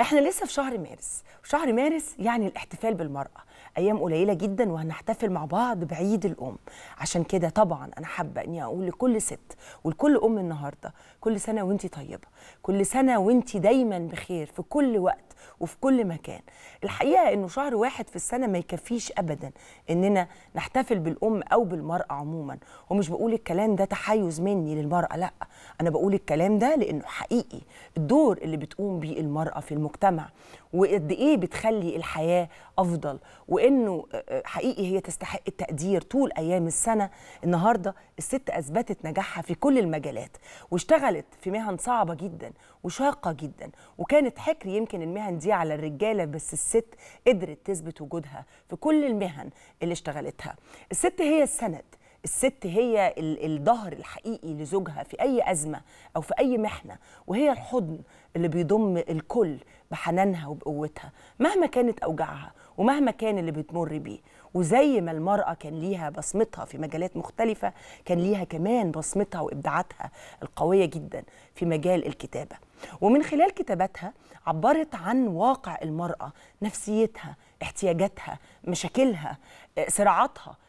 احنا لسه في شهر مارس شهر مارس يعني الاحتفال بالمرأة ايام قليله جدا وهنحتفل مع بعض بعيد الام عشان كده طبعا انا حابه اني اقول لكل ست ولكل ام النهارده كل سنه وانت طيبه كل سنه وانت دايما بخير في كل وقت وفي كل مكان الحقيقه انه شهر واحد في السنه ما يكفيش ابدا اننا نحتفل بالام او بالمراه عموما ومش بقول الكلام ده تحيز مني للمراه لا انا بقول الكلام ده لانه حقيقي الدور اللي بتقوم بيه المراه في المجتمع وقد ايه بتخلي الحياه افضل و وانه آه، آه، حقيقي هي تستحق التقدير طول ايام السنه النهارده الست اثبتت نجاحها في كل المجالات واشتغلت في مهن صعبه جدا وشاقه جدا وكانت حكر يمكن المهن دي على الرجاله بس الست قدرت تثبت وجودها في كل المهن اللي اشتغلتها الست هي السند الست هي الظهر الحقيقي لزوجها في أي أزمة أو في أي محنة وهي الحضن اللي بيضم الكل بحنانها وبقوتها مهما كانت أوجاعها ومهما كان اللي بتمر بيه وزي ما المرأة كان ليها بصمتها في مجالات مختلفة كان ليها كمان بصمتها وإبداعاتها القوية جدا في مجال الكتابة ومن خلال كتاباتها عبرت عن واقع المرأة نفسيتها احتياجاتها مشاكلها آه، صراعاتها